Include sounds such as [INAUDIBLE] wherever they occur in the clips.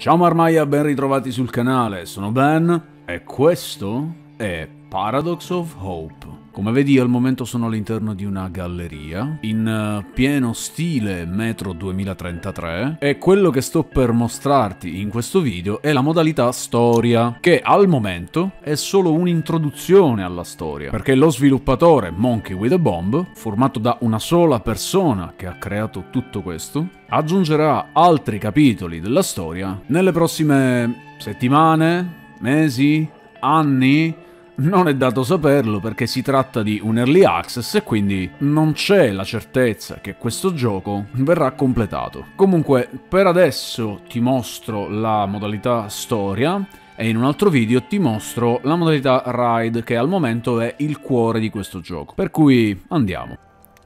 Ciao Marmaia, ben ritrovati sul canale, sono Ben e questo è Paradox of Hope. Come vedi al momento sono all'interno di una galleria, in eh, pieno stile Metro 2033, e quello che sto per mostrarti in questo video è la modalità storia, che al momento è solo un'introduzione alla storia, perché lo sviluppatore Monkey with a Bomb, formato da una sola persona che ha creato tutto questo, aggiungerà altri capitoli della storia nelle prossime settimane, mesi, anni non è dato saperlo perché si tratta di un early access e quindi non c'è la certezza che questo gioco verrà completato. Comunque per adesso ti mostro la modalità storia e in un altro video ti mostro la modalità ride che al momento è il cuore di questo gioco. Per cui andiamo.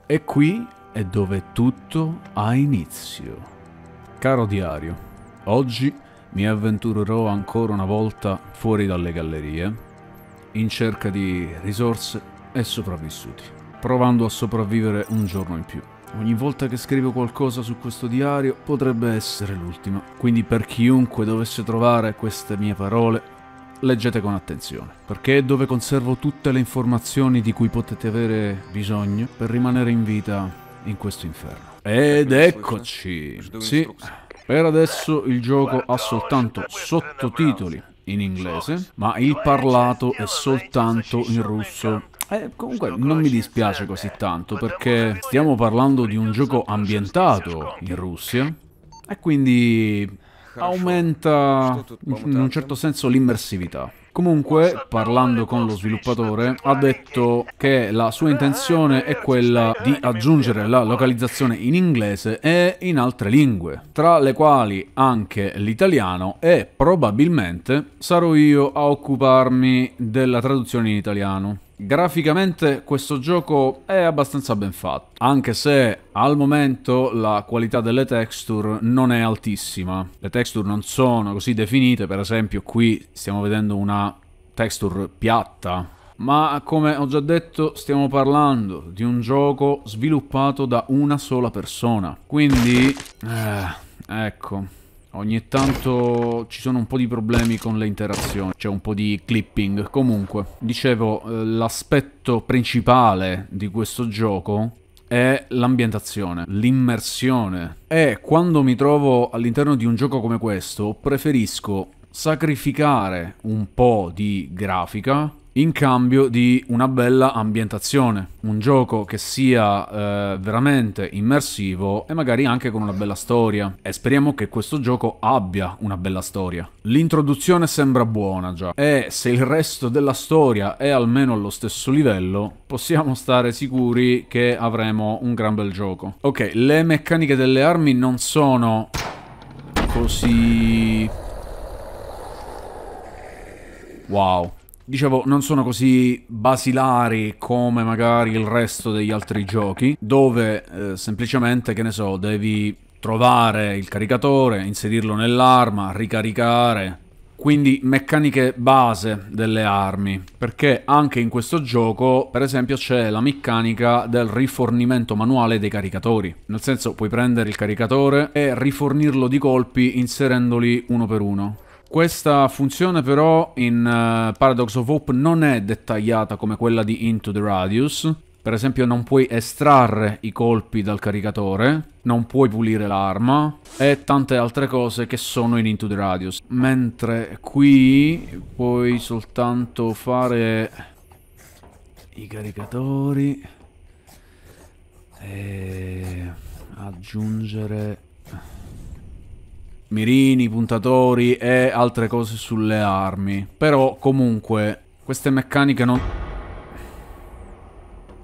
E qui è dove tutto ha inizio. Caro diario, oggi mi avventurerò ancora una volta fuori dalle gallerie in cerca di risorse e sopravvissuti, provando a sopravvivere un giorno in più. Ogni volta che scrivo qualcosa su questo diario potrebbe essere l'ultima, quindi per chiunque dovesse trovare queste mie parole, leggete con attenzione, perché è dove conservo tutte le informazioni di cui potete avere bisogno per rimanere in vita in questo inferno. Ed eccoci! Sì, per adesso il gioco ha soltanto sottotitoli in inglese, ma il parlato è soltanto in russo. Eh, comunque non mi dispiace così tanto perché stiamo parlando di un gioco ambientato in Russia e quindi aumenta in un certo senso l'immersività. Comunque, parlando con lo sviluppatore, ha detto che la sua intenzione è quella di aggiungere la localizzazione in inglese e in altre lingue, tra le quali anche l'italiano e probabilmente sarò io a occuparmi della traduzione in italiano. Graficamente questo gioco è abbastanza ben fatto, anche se al momento la qualità delle texture non è altissima. Le texture non sono così definite, per esempio qui stiamo vedendo una texture piatta, ma come ho già detto stiamo parlando di un gioco sviluppato da una sola persona, quindi... Eh, ecco... Ogni tanto ci sono un po' di problemi con le interazioni, c'è un po' di clipping. Comunque, dicevo, eh, l'aspetto principale di questo gioco è l'ambientazione, l'immersione. E quando mi trovo all'interno di un gioco come questo, preferisco sacrificare un po' di grafica in cambio di una bella ambientazione, un gioco che sia eh, veramente immersivo e magari anche con una bella storia. E speriamo che questo gioco abbia una bella storia. L'introduzione sembra buona già, e se il resto della storia è almeno allo stesso livello, possiamo stare sicuri che avremo un gran bel gioco. Ok, le meccaniche delle armi non sono così... Wow. Dicevo, non sono così basilari come magari il resto degli altri giochi, dove eh, semplicemente, che ne so, devi trovare il caricatore, inserirlo nell'arma, ricaricare, quindi meccaniche base delle armi, perché anche in questo gioco, per esempio, c'è la meccanica del rifornimento manuale dei caricatori. Nel senso, puoi prendere il caricatore e rifornirlo di colpi inserendoli uno per uno. Questa funzione però in uh, Paradox of Hope non è dettagliata come quella di Into the Radius. Per esempio non puoi estrarre i colpi dal caricatore, non puoi pulire l'arma e tante altre cose che sono in Into the Radius. Mentre qui puoi soltanto fare i caricatori e aggiungere mirini, puntatori e altre cose sulle armi. Però comunque queste meccaniche non...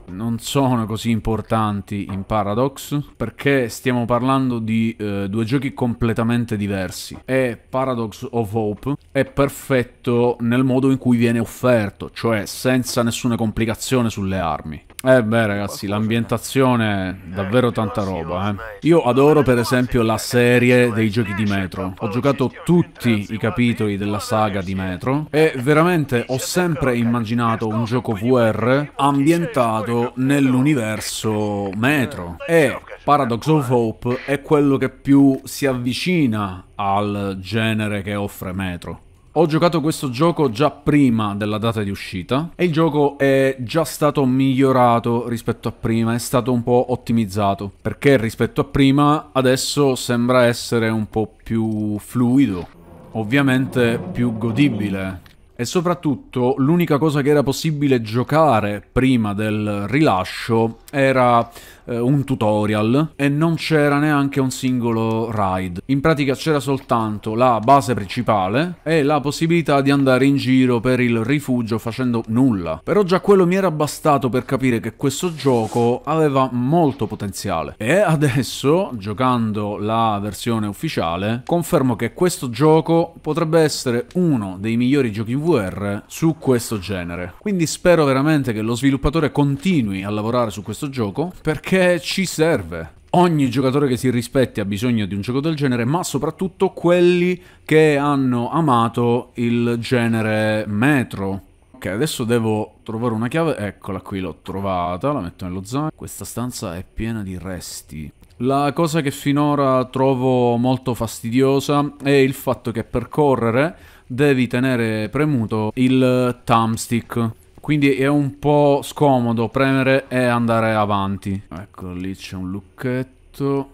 non sono così importanti in Paradox perché stiamo parlando di eh, due giochi completamente diversi e Paradox of Hope è perfetto nel modo in cui viene offerto, cioè senza nessuna complicazione sulle armi. Eh beh ragazzi, l'ambientazione è eh, davvero tanta roba, eh. Io eh. adoro per esempio la eh, serie dei giochi di Metro. Ho giocato tutti i capitoli della saga di Metro e veramente ho sempre immaginato un gioco VR ambientato nell'universo Metro. E Paradox of Hope è quello che più si avvicina al genere che offre Metro. Ho giocato questo gioco già prima della data di uscita e il gioco è già stato migliorato rispetto a prima, è stato un po' ottimizzato, perché rispetto a prima adesso sembra essere un po' più fluido, ovviamente più godibile. E soprattutto l'unica cosa che era possibile giocare prima del rilascio era eh, un tutorial e non c'era neanche un singolo ride. In pratica c'era soltanto la base principale e la possibilità di andare in giro per il rifugio facendo nulla. Però già quello mi era bastato per capire che questo gioco aveva molto potenziale. E adesso, giocando la versione ufficiale, confermo che questo gioco potrebbe essere uno dei migliori giochi in VR su questo genere. Quindi spero veramente che lo sviluppatore continui a lavorare su questo gioco perché perché ci serve. Ogni giocatore che si rispetti ha bisogno di un gioco del genere, ma soprattutto quelli che hanno amato il genere metro. Ok, adesso devo trovare una chiave. Eccola qui, l'ho trovata, la metto nello zaino. Questa stanza è piena di resti. La cosa che finora trovo molto fastidiosa è il fatto che per correre devi tenere premuto il thumbstick quindi è un po' scomodo premere e andare avanti. Ecco, lì c'è un lucchetto.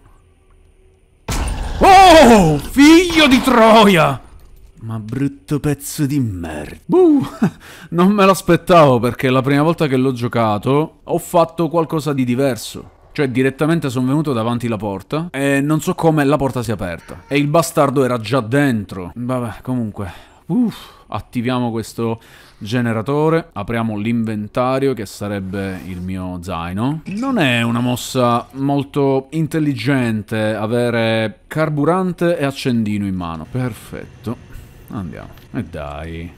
Oh, figlio di troia! Ma brutto pezzo di merda. Buh, [LAUGHS] non me l'aspettavo perché la prima volta che l'ho giocato ho fatto qualcosa di diverso. Cioè direttamente sono venuto davanti alla porta e non so come la porta si è aperta. E il bastardo era già dentro. Vabbè, comunque, Uff, attiviamo questo generatore, apriamo l'inventario che sarebbe il mio zaino. Non è una mossa molto intelligente avere carburante e accendino in mano. Perfetto. Andiamo. E dai.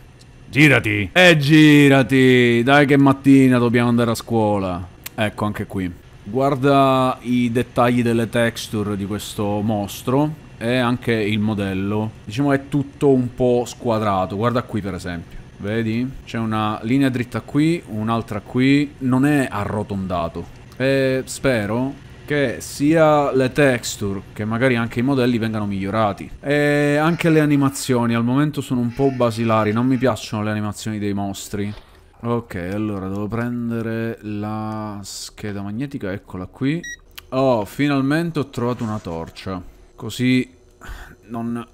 Girati! E girati! Dai che mattina dobbiamo andare a scuola. Ecco, anche qui. Guarda i dettagli delle texture di questo mostro e anche il modello. Diciamo è tutto un po' squadrato. Guarda qui per esempio. Vedi? C'è una linea dritta qui, un'altra qui. Non è arrotondato. E spero che sia le texture che magari anche i modelli vengano migliorati e anche le animazioni al momento sono un po' basilari non mi piacciono le animazioni dei mostri ok allora devo prendere la scheda magnetica eccola qui oh finalmente ho trovato una torcia Così non...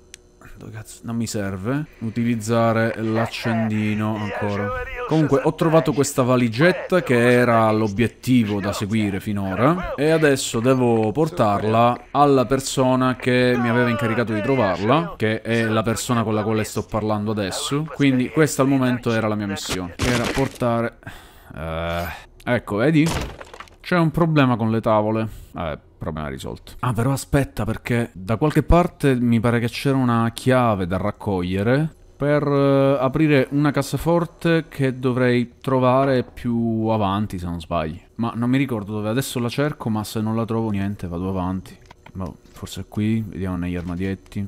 Cazzo, non mi serve utilizzare l'accendino ancora. Comunque ho trovato questa valigetta che era l'obiettivo da seguire finora e adesso devo portarla alla persona che mi aveva incaricato di trovarla, che è la persona con la quale sto parlando adesso. Quindi questa al momento era la mia missione, che era portare... Eh, ecco, vedi? C'è un problema con le tavole. Vabbè, eh, problema risolto. Ah, però aspetta, perché da qualche parte mi pare che c'era una chiave da raccogliere per uh, aprire una cassaforte che dovrei trovare più avanti, se non sbaglio. Ma non mi ricordo dove, adesso la cerco, ma se non la trovo niente vado avanti. Ma boh, forse qui, vediamo negli armadietti.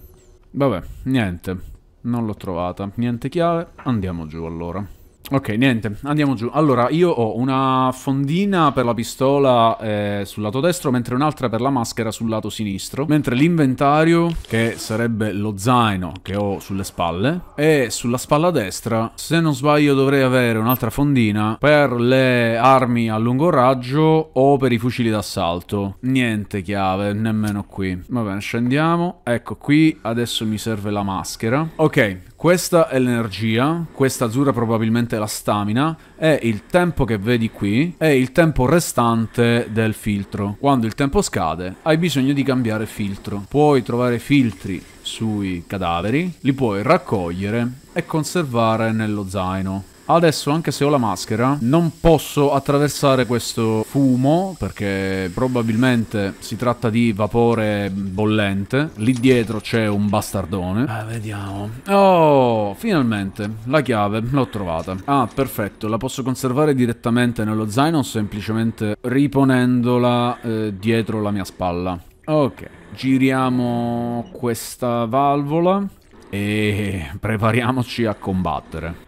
Vabbè, niente, non l'ho trovata. Niente chiave, andiamo giù allora. Ok, niente, andiamo giù. Allora, io ho una fondina per la pistola eh, sul lato destro, mentre un'altra per la maschera sul lato sinistro. Mentre l'inventario, che sarebbe lo zaino che ho sulle spalle, e sulla spalla destra, se non sbaglio, dovrei avere un'altra fondina per le armi a lungo raggio o per i fucili d'assalto. Niente chiave, nemmeno qui. Va bene, scendiamo. Ecco, qui adesso mi serve la maschera. Ok, questa è l'energia, questa azzurra probabilmente la stamina è il tempo che vedi qui e il tempo restante del filtro. Quando il tempo scade hai bisogno di cambiare filtro. Puoi trovare filtri sui cadaveri, li puoi raccogliere e conservare nello zaino. Adesso, anche se ho la maschera, non posso attraversare questo fumo, perché probabilmente si tratta di vapore bollente. Lì dietro c'è un bastardone. Eh, vediamo. Oh, finalmente, la chiave, l'ho trovata. Ah, perfetto, la posso conservare direttamente nello zaino, semplicemente riponendola eh, dietro la mia spalla. Ok, giriamo questa valvola e prepariamoci a combattere.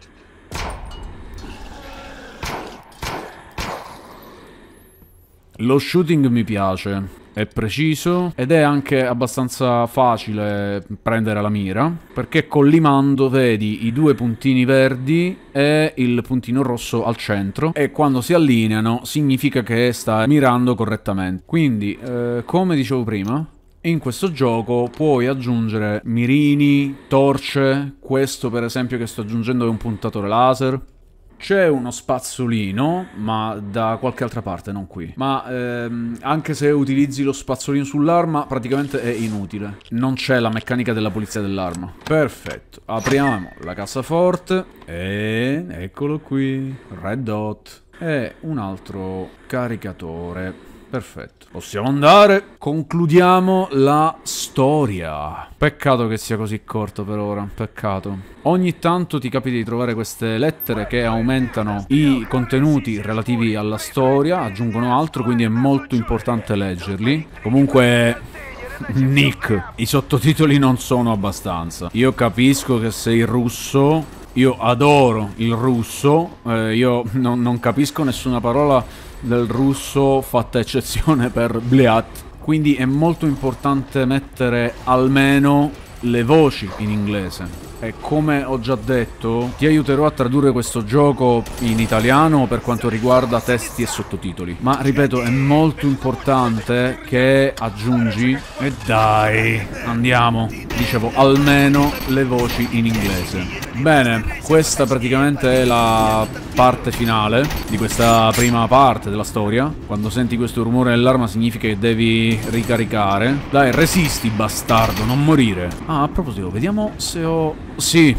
Lo shooting mi piace, è preciso ed è anche abbastanza facile prendere la mira perché collimando vedi i due puntini verdi e il puntino rosso al centro e quando si allineano significa che sta mirando correttamente. Quindi, eh, come dicevo prima, in questo gioco puoi aggiungere mirini, torce, questo per esempio che sto aggiungendo è un puntatore laser, c'è uno spazzolino, ma da qualche altra parte, non qui. Ma ehm, anche se utilizzi lo spazzolino sull'arma, praticamente è inutile. Non c'è la meccanica della pulizia dell'arma. Perfetto. Apriamo la cassaforte. E eccolo qui. Red Dot. E un altro caricatore. Perfetto. Possiamo andare. Concludiamo la storia. Peccato che sia così corto per ora, peccato. Ogni tanto ti capita di trovare queste lettere che aumentano i contenuti relativi alla storia, aggiungono altro, quindi è molto importante leggerli. Comunque... Nick, i sottotitoli non sono abbastanza. Io capisco che sei russo, io adoro il russo, eh, io non, non capisco nessuna parola del russo fatta eccezione per Bliat. Quindi è molto importante mettere almeno le voci in inglese. E come ho già detto, ti aiuterò a tradurre questo gioco in italiano per quanto riguarda testi e sottotitoli. Ma ripeto, è molto importante che aggiungi... E dai, andiamo dicevo, almeno le voci in inglese. Bene, questa praticamente è la parte finale di questa prima parte della storia. Quando senti questo rumore dell'arma significa che devi ricaricare. Dai, resisti, bastardo, non morire. Ah, a proposito, vediamo se ho... Sì,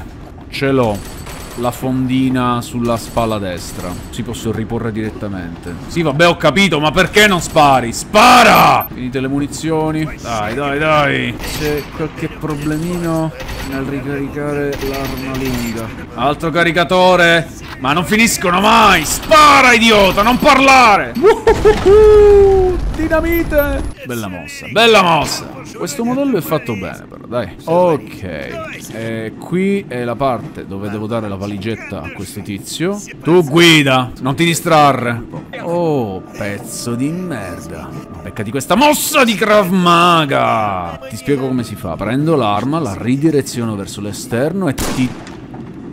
ce l'ho la fondina sulla spalla destra. Si posso riporre direttamente. Sì, vabbè, ho capito, ma perché non spari? Spara! Finite le munizioni. Dai, dai, dai. C'è qualche problemino nel ricaricare l'arma lunga. Altro caricatore. Ma non finiscono mai! Spara, idiota, non parlare! Woohoo! dinamite! Bella mossa, bella mossa! Questo modello è fatto bene però, dai. Ok, e qui è la parte dove devo dare la valigetta a questo tizio. Tu guida, non ti distrarre. Oh, pezzo di merda. Peccati questa mossa di Krav Maga! Ti spiego come si fa. Prendo l'arma, la ridireziono verso l'esterno e ti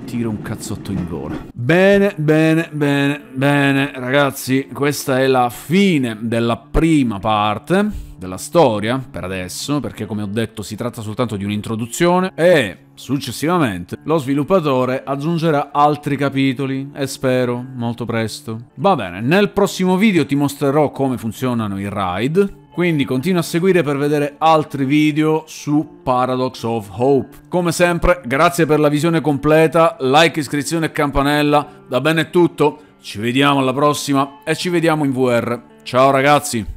tiro un cazzotto in gola. Bene, bene, bene, bene, ragazzi, questa è la fine della prima parte della storia, per adesso, perché come ho detto si tratta soltanto di un'introduzione e successivamente lo sviluppatore aggiungerà altri capitoli e spero molto presto. Va bene, nel prossimo video ti mostrerò come funzionano i raid, quindi continua a seguire per vedere altri video su Paradox of Hope. Come sempre, grazie per la visione completa, like, iscrizione e campanella. Da bene è tutto, ci vediamo alla prossima e ci vediamo in VR. Ciao ragazzi!